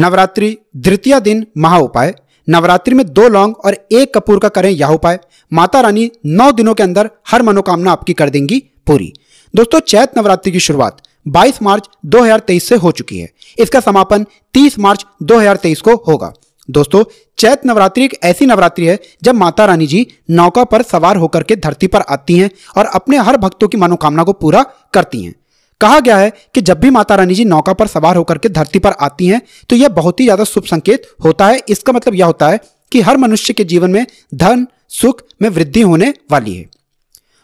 नवरात्रि द्वितीय दिन महा उपाय नवरात्रि में दो लौंग और एक कपूर का करें यह उपाय माता रानी नौ दिनों के अंदर हर मनोकामना आपकी कर देंगी पूरी दोस्तों चैत नवरात्रि की शुरुआत 22 मार्च 2023 से हो चुकी है इसका समापन 30 मार्च 2023 को होगा दोस्तों चैत नवरात्रि एक ऐसी नवरात्रि है जब माता रानी जी नौका पर सवार होकर के धरती पर आती हैं और अपने हर भक्तों की मनोकामना को पूरा करती हैं कहा गया है कि जब भी माता रानी जी नौका पर सवार होकर के धरती पर आती हैं तो यह बहुत ही ज्यादा शुभ संकेत होता है इसका मतलब यह होता है कि हर मनुष्य के जीवन में धन सुख में वृद्धि होने वाली है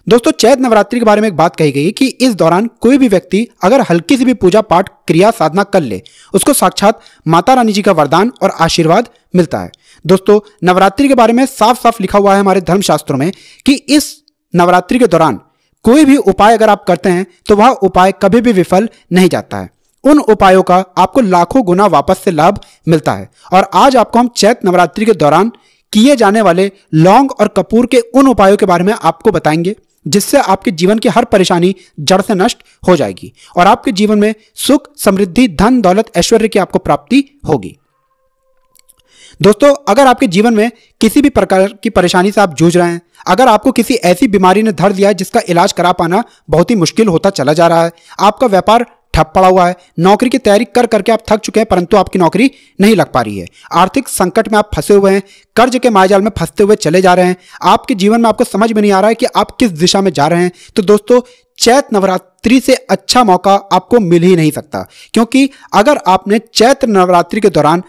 दोस्तों चैत नवरात्रि के बारे में एक बात कही गई कि इस दौरान कोई भी व्यक्ति अगर हल्की सी भी पूजा पाठ क्रिया साधना कर ले उसको साक्षात माता रानी जी का वरदान और आशीर्वाद मिलता है दोस्तों नवरात्रि के बारे में साफ साफ लिखा हुआ है हमारे धर्मशास्त्रों में कि इस नवरात्रि के दौरान कोई भी उपाय अगर आप करते हैं तो वह उपाय कभी भी विफल नहीं जाता है उन उपायों का आपको लाखों गुना वापस से लाभ मिलता है और आज आपको हम चैत नवरात्रि के दौरान किए जाने वाले लौंग और कपूर के उन उपायों के बारे में आपको बताएंगे जिससे आपके जीवन की हर परेशानी जड़ से नष्ट हो जाएगी और आपके जीवन में सुख समृद्धि धन दौलत ऐश्वर्य की आपको प्राप्ति होगी दोस्तों अगर आपके जीवन में किसी भी प्रकार की परेशानी से आप जूझ रहे हैं अगर आपको किसी ऐसी बीमारी ने धर दिया है जिसका इलाज करा पाना बहुत ही मुश्किल होता चला जा रहा है आपका व्यापार ठप पड़ा हुआ है नौकरी की तैयारी कर करके आप थक चुके हैं परंतु आपकी नौकरी नहीं लग पा रही है आर्थिक संकट में आप फंसे हुए हैं कर्ज के मायजाल में फंसते हुए चले जा रहे हैं आपके जीवन में आपको समझ में नहीं आ रहा है कि आप किस दिशा में जा रहे हैं तो दोस्तों चैत नवरात्रि से अच्छा मौका आपको मिल ही नहीं सकता क्योंकि अगर आपने चैत्र नवरात्रि के दौरान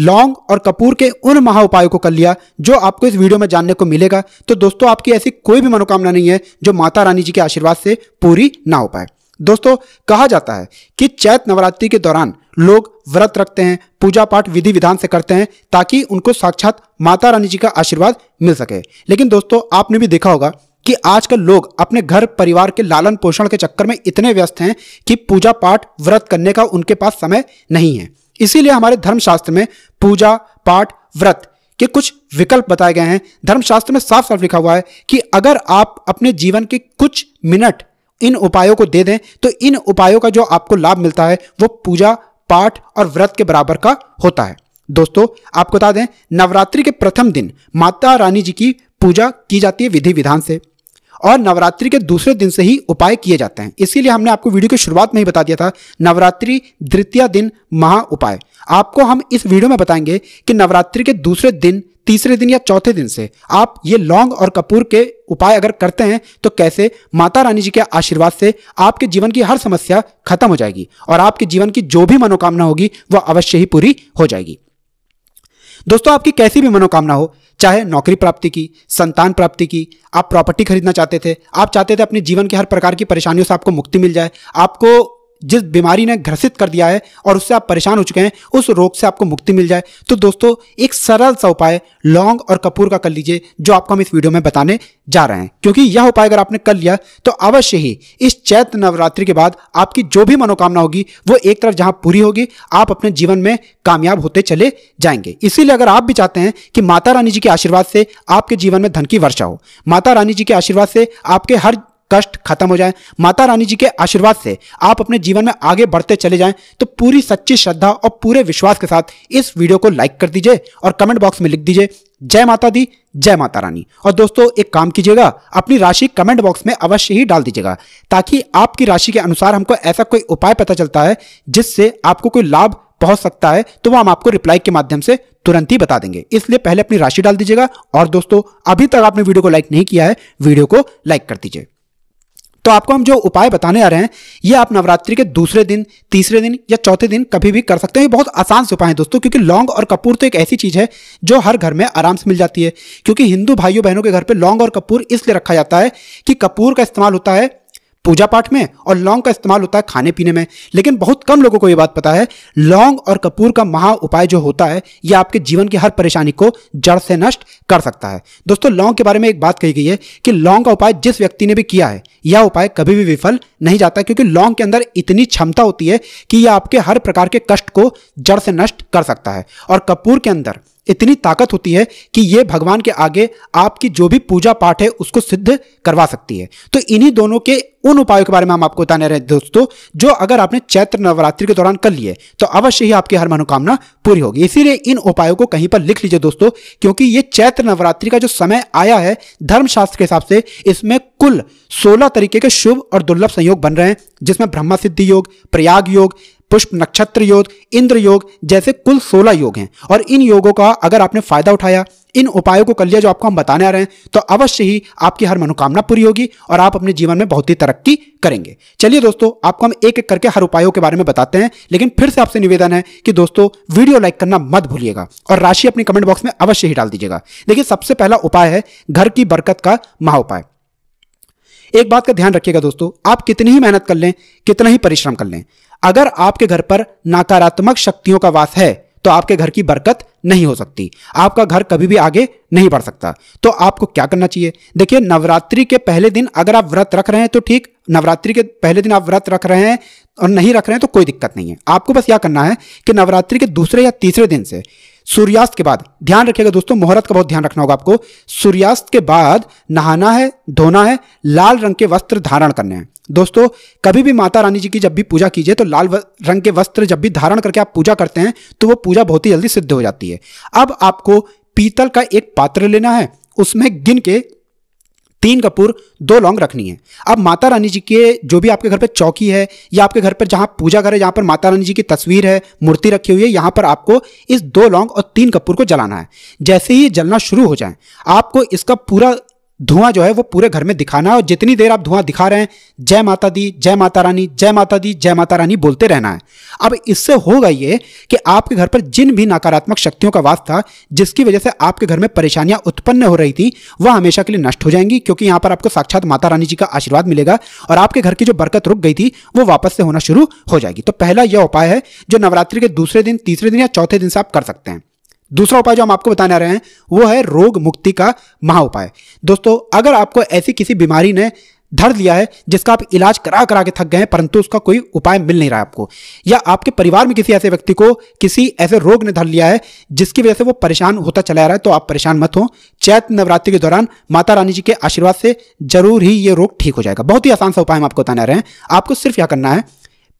लौंग और कपूर के उन महा उपायों को कर लिया जो आपको इस वीडियो में जानने को मिलेगा तो दोस्तों आपकी ऐसी कोई भी मनोकामना नहीं है जो माता रानी जी के आशीर्वाद से पूरी ना हो पाए दोस्तों कहा जाता है कि चैत नवरात्रि के दौरान लोग व्रत रखते हैं पूजा पाठ विधि विधान से करते हैं ताकि उनको साक्षात माता रानी जी का आशीर्वाद मिल सके लेकिन दोस्तों आपने भी देखा होगा कि आजकल लोग अपने घर परिवार के लालन पोषण के चक्कर में इतने व्यस्त हैं कि पूजा पाठ व्रत करने का उनके पास समय नहीं है इसीलिए हमारे धर्मशास्त्र में पूजा पाठ व्रत के कुछ विकल्प बताए गए हैं धर्मशास्त्र में साफ साफ लिखा हुआ है कि अगर आप अपने जीवन के कुछ मिनट इन उपायों को दे दें तो इन उपायों का जो आपको लाभ मिलता है वो पूजा पाठ और व्रत के बराबर का होता है दोस्तों आपको बता दें नवरात्रि के प्रथम दिन माता रानी जी की पूजा की जाती है विधि विधान से और नवरात्रि के दूसरे दिन से ही उपाय किए जाते हैं इसीलिए हमने आपको वीडियो की शुरुआत में ही बता दिया था नवरात्रि द्वितीय दिन महा उपाय आपको हम इस वीडियो में बताएंगे कि नवरात्रि के दूसरे दिन तीसरे दिन या चौथे दिन से आप ये लौंग और कपूर के उपाय अगर करते हैं तो कैसे माता रानी जी के आशीर्वाद से आपके जीवन की हर समस्या खत्म हो जाएगी और आपके जीवन की जो भी मनोकामना होगी वह अवश्य ही पूरी हो जाएगी दोस्तों आपकी कैसी भी मनोकामना हो चाहे नौकरी प्राप्ति की संतान प्राप्ति की आप प्रॉपर्टी खरीदना चाहते थे आप चाहते थे अपने जीवन के हर प्रकार की परेशानियों से आपको मुक्ति मिल जाए आपको जिस बीमारी ने ग्रसित कर दिया है और उससे आप परेशान हो चुके हैं उस रोग से आपको मुक्ति मिल जाए तो दोस्तों एक सरल सा उपाय लौंग और कपूर का कर लीजिए जो आपको हम इस वीडियो में बताने जा रहे हैं क्योंकि यह उपाय अगर आपने कर लिया तो अवश्य ही इस चैत नवरात्रि के बाद आपकी जो भी मनोकामना होगी वो एक तरफ जहां पूरी होगी आप अपने जीवन में कामयाब होते चले जाएंगे इसीलिए अगर आप भी चाहते हैं कि माता रानी जी के आशीर्वाद से आपके जीवन में धन की वर्षा हो माता रानी जी के आशीर्वाद से आपके हर कष्ट खत्म हो जाए माता रानी जी के आशीर्वाद से आप अपने जीवन में आगे बढ़ते चले जाएं तो पूरी सच्ची श्रद्धा और पूरे विश्वास के साथ इस वीडियो को लाइक कर दीजिए और कमेंट बॉक्स में लिख दीजिए जय माता दी जय माता रानी और दोस्तों एक काम कीजिएगा अपनी राशि कमेंट बॉक्स में अवश्य ही डाल दीजिएगा ताकि आपकी राशि के अनुसार हमको ऐसा कोई उपाय पता चलता है जिससे आपको कोई लाभ पहुंच सकता है तो वह हम आपको रिप्लाई के माध्यम से तुरंत ही बता देंगे इसलिए पहले अपनी राशि डाल दीजिएगा और दोस्तों अभी तक आपने वीडियो को लाइक नहीं किया है वीडियो को लाइक कर दीजिए तो आपको हम जो उपाय बताने आ रहे हैं ये आप नवरात्रि के दूसरे दिन तीसरे दिन या चौथे दिन कभी भी कर सकते हैं ये बहुत आसान से उपाय हैं दोस्तों क्योंकि लौंग और कपूर तो एक ऐसी चीज़ है जो हर घर में आराम से मिल जाती है क्योंकि हिंदू भाइयों बहनों के घर पर लौंग और कपूर इसलिए रखा जाता है कि कपूर का इस्तेमाल होता है पूजा पाठ में और लौंग का इस्तेमाल होता है खाने पीने में लेकिन बहुत कम लोगों को यह बात पता है लौंग और कपूर का महा उपाय जो होता है यह आपके जीवन की हर परेशानी को जड़ से नष्ट कर सकता है दोस्तों लौंग के बारे में एक बात कही गई है कि लौंग का उपाय जिस व्यक्ति ने भी किया है यह उपाय कभी भी विफल नहीं जाता क्योंकि लौंग के अंदर इतनी क्षमता होती है कि यह आपके हर प्रकार के कष्ट को जड़ से नष्ट कर सकता है और कपूर के अंदर इतनी ताकत होती है कि ये भगवान के आगे आपकी जो भी पूजा पाठ है उसको सिद्ध करवा सकती है तो इन्हीं दोनों के उन उपायों के बारे में हम आपको बताने रहे दोस्तों जो अगर आपने चैत्र नवरात्रि के दौरान कर लिए तो अवश्य ही आपकी हर मनोकामना पूरी होगी इसीलिए इन उपायों को कहीं पर लिख लीजिए दोस्तों क्योंकि ये चैत्र नवरात्रि का जो समय आया है धर्मशास्त्र के हिसाब से इसमें कुल सोलह तरीके के शुभ और दुर्लभ संयोग बन रहे हैं जिसमें ब्रह्मा सिद्धि योग प्रयाग योग पुष्प नक्षत्र योग इंद्र योग जैसे कुल सोलह योग हैं और इन योगों का अगर आपने फायदा उठाया इन उपायों को कर लिया जो आपको हम बताने आ रहे हैं तो अवश्य ही आपकी हर मनोकामना पूरी होगी और आप अपने जीवन में बहुत ही तरक्की करेंगे चलिए दोस्तों आपको हम एक एक करके हर उपायों के बारे में बताते हैं लेकिन फिर से आपसे निवेदन है कि दोस्तों वीडियो लाइक करना मत भूलिएगा और राशि अपने कमेंट बॉक्स में अवश्य ही डाल दीजिएगा देखिए सबसे पहला उपाय है घर की बरकत का महा उपाय एक बात का ध्यान रखिएगा दोस्तों आप कितनी ही मेहनत कर लें कितना ही परिश्रम कर लें अगर आपके घर पर नकारात्मक शक्तियों का वास है तो आपके घर की बरकत नहीं हो सकती आपका घर कभी भी आगे नहीं बढ़ सकता तो आपको क्या करना चाहिए देखिए नवरात्रि के पहले दिन अगर आप व्रत रख रहे हैं तो ठीक नवरात्रि के पहले दिन आप व्रत रख रहे हैं और नहीं रख रहे हैं तो कोई दिक्कत नहीं है आपको बस यह करना है कि नवरात्रि के दूसरे या तीसरे दिन से सूर्यास्त के बाद ध्यान रखिएगा दोस्तों मुहूर्त का बहुत ध्यान रखना होगा आपको सूर्यास्त के बाद नहाना है धोना है लाल रंग के वस्त्र धारण करने हैं दोस्तों कभी भी माता रानी जी की जब भी पूजा कीजिए तो लाल रंग के वस्त्र जब भी धारण करके आप पूजा करते हैं तो वो पूजा बहुत ही जल्दी सिद्ध हो जाती है अब आपको पीतल का एक पात्र लेना है उसमें गिन के तीन कपूर दो लौंग रखनी है अब माता रानी जी के जो भी आपके घर पर चौकी है या आपके घर पर जहाँ पूजा घर है जहाँ पर माता रानी जी की तस्वीर है मूर्ति रखी हुई है यहाँ पर आपको इस दो लौंग और तीन कपूर को जलाना है जैसे ही जलना शुरू हो जाए आपको इसका पूरा धुआं जो है वो पूरे घर में दिखाना है और जितनी देर आप धुआं दिखा रहे हैं जय माता दी जय माता रानी जय माता दी जय माता रानी बोलते रहना है अब इससे होगा ये कि आपके घर पर जिन भी नकारात्मक शक्तियों का वास था जिसकी वजह से आपके घर में परेशानियां उत्पन्न हो रही थी वह हमेशा के लिए नष्ट हो जाएंगी क्योंकि यहाँ पर आपको साक्षात माता रानी जी का आशीर्वाद मिलेगा और आपके घर की जो बरकत रुक गई थी वो वापस से होना शुरू हो जाएगी तो पहला यह उपाय है जो नवरात्रि के दूसरे दिन तीसरे दिन या चौथे दिन से आप कर सकते हैं दूसरा उपाय जो हम आपको बताने आ रहे हैं वो है रोग मुक्ति का महा उपाय दोस्तों अगर आपको ऐसी किसी बीमारी ने धर लिया है जिसका आप इलाज करा करा के थक गए हैं परंतु उसका कोई उपाय मिल नहीं रहा है आपको या आपके परिवार में किसी ऐसे व्यक्ति को किसी ऐसे रोग ने धर लिया है जिसकी वजह से वो परेशान होता चला रहा है तो आप परेशान मत हो चैत नवरात्रि के दौरान माता रानी जी के आशीर्वाद से जरूर ही ये रोग ठीक हो जाएगा बहुत ही आसान सा उपाय हम आपको बताने रहे हैं आपको सिर्फ यह करना है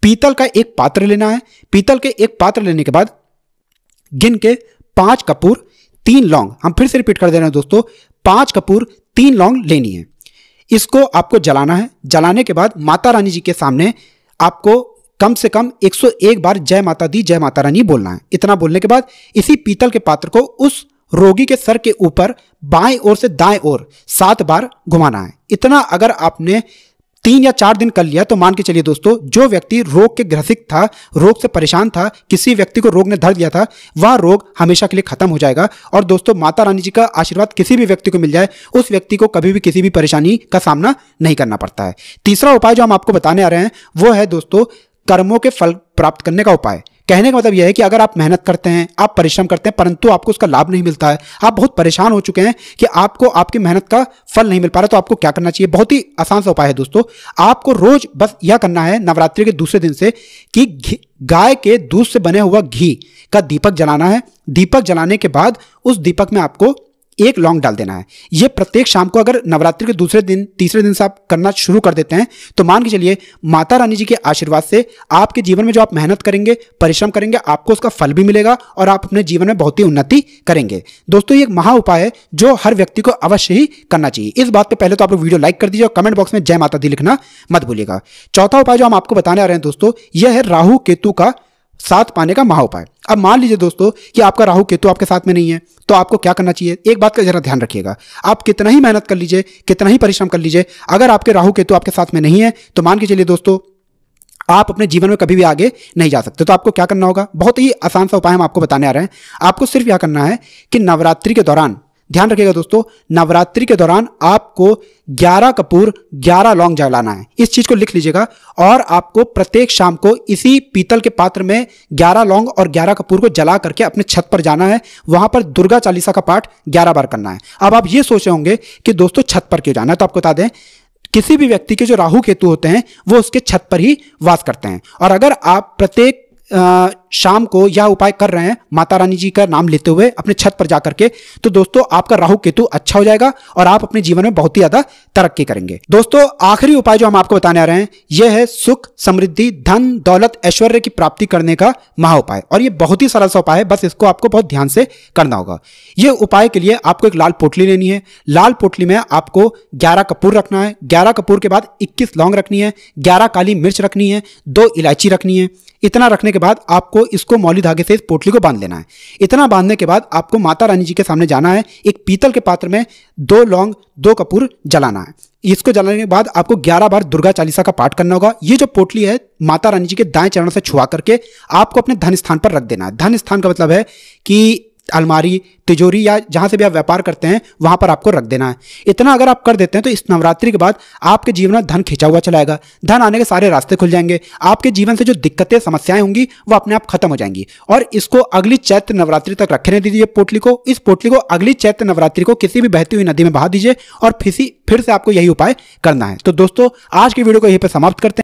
पीतल का एक पात्र लेना है पीतल के एक पात्र लेने के बाद गिन के पांच कपूर तीन लौंग हम फिर से रिपीट कर दे रहे हैं दोस्तों पांच कपूर तीन लौंग लेनी है इसको आपको जलाना है जलाने के बाद माता रानी जी के सामने आपको कम से कम 101 बार जय माता दी जय माता रानी बोलना है इतना बोलने के बाद इसी पीतल के पात्र को उस रोगी के सर के ऊपर बाएं ओर से दाएं ओर सात बार घुमाना है इतना अगर आपने तीन या चार दिन कर लिया तो मान के चलिए दोस्तों जो व्यक्ति रोग के ग्रसित था रोग से परेशान था किसी व्यक्ति को रोग ने धर दिया था वह रोग हमेशा के लिए खत्म हो जाएगा और दोस्तों माता रानी जी का आशीर्वाद किसी भी व्यक्ति को मिल जाए उस व्यक्ति को कभी भी किसी भी परेशानी का सामना नहीं करना पड़ता है तीसरा उपाय जो हम आपको बताने आ रहे हैं वो है दोस्तों कर्मों के फल प्राप्त करने का उपाय कहने का मतलब यह है कि अगर आप मेहनत करते हैं आप परिश्रम करते हैं परंतु आपको उसका लाभ नहीं मिलता है आप बहुत परेशान हो चुके हैं कि आपको आपकी मेहनत का फल नहीं मिल पा रहा तो आपको क्या करना चाहिए बहुत ही आसान सा उपाय है दोस्तों आपको रोज बस यह करना है नवरात्रि के दूसरे दिन से कि गाय के दूध से बने हुआ घी का दीपक जलाना है दीपक जलाने के बाद उस दीपक में आपको एक लॉन्ग डाल देना है ये प्रत्येक शाम को अगर नवरात्रि के दूसरे दिन तीसरे दिन से आप करना शुरू कर देते हैं तो मान के चलिए माता रानी जी के आशीर्वाद से आपके जीवन में जो आप मेहनत करेंगे परिश्रम करेंगे आपको उसका फल भी मिलेगा और आप अपने जीवन में बहुत ही उन्नति करेंगे दोस्तों ये एक महा उपाय है जो हर व्यक्ति को अवश्य ही करना चाहिए इस बात पर पहले तो आप लोग वीडियो लाइक कर दीजिए और कमेंट बॉक्स में जय माता दी लिखना मत भूलिएगा चौथा उपाय जो हम आपको बताने आ रहे हैं दोस्तों यह है राहु केतु का साथ पाने का महा उपाय अब मान लीजिए दोस्तों कि आपका राहु केतु आपके साथ में नहीं है तो आपको क्या करना चाहिए एक बात का जरा ध्यान रखिएगा आप कितना ही मेहनत कर लीजिए कितना ही परिश्रम कर लीजिए अगर आपके राहु केतु आपके साथ में नहीं है तो मान के चलिए दोस्तों आप अपने जीवन में कभी भी आगे नहीं जा सकते तो आपको क्या करना होगा बहुत ही आसान सा उपाय हम आपको बताने आ रहे हैं आपको सिर्फ यह करना है कि नवरात्रि के दौरान ध्यान रखिएगा दोस्तों नवरात्रि के दौरान आपको 11 कपूर 11 लौंग जलाना है इस चीज को लिख लीजिएगा और आपको प्रत्येक शाम को इसी पीतल के पात्र में 11 लौंग और 11 कपूर को जला करके अपने छत पर जाना है वहां पर दुर्गा चालीसा का पाठ 11 बार करना है अब आप ये सोचे होंगे कि दोस्तों छत पर क्यों जाना है तो आपको बता दें किसी भी व्यक्ति के जो राहु केतु होते हैं वो उसके छत पर ही वास करते हैं और अगर आप प्रत्येक शाम को यह उपाय कर रहे हैं माता रानी जी का नाम लेते हुए अपने छत पर जाकर के तो दोस्तों आपका राहु केतु अच्छा हो जाएगा और आप अपने जीवन में बहुत ही ज्यादा तरक्की करेंगे दोस्तों आखिरी उपाय जो हम आपको बताने आ रहे हैं यह है सुख समृद्धि धन दौलत ऐश्वर्य की प्राप्ति करने का महा उपाय और यह बहुत ही सरल सा उपाय है बस इसको आपको बहुत ध्यान से करना होगा यह उपाय के लिए आपको एक लाल पोटली लेनी है लाल पोटली में आपको ग्यारह कपूर रखना है ग्यारह कपूर के बाद इक्कीस लौंग रखनी है ग्यारह काली मिर्च रखनी है दो इलायची रखनी है इतना रखने के बाद आपको आपको इसको मौली धागे से इस पोटली को बांध लेना है इतना बांधने के बाद आपको माता रानी जी के सामने जाना है एक पीतल के पात्र में दो लौंग दो कपूर जलाना है इसको जलाने के बाद आपको 11 बार दुर्गा चालीसा का पाठ करना होगा ये जो पोटली है माता रानी जी के दाएं चरण से छुआ करके आपको अपने धन स्थान पर रख देना है धन स्थान का मतलब है कि अलमारी तिजोरी या जहाँ से भी आप व्यापार करते हैं वहाँ पर आपको रख देना है इतना अगर आप कर देते हैं तो इस नवरात्रि के बाद आपके जीवन में धन खींचा हुआ चलाएगा धन आने के सारे रास्ते खुल जाएंगे आपके जीवन से जो दिक्कतें समस्याएं होंगी वो अपने आप खत्म हो जाएंगी और इसको अगली चैत्र नवरात्रि तक रखने दीजिए पोटली को इस पोटली को अगली चैत्र नवरात्रि को किसी भी बहती हुई नदी में बहा दीजिए और फिर से आपको यही उपाय करना है तो दोस्तों आज की वीडियो को यहीं पर समाप्त करते हैं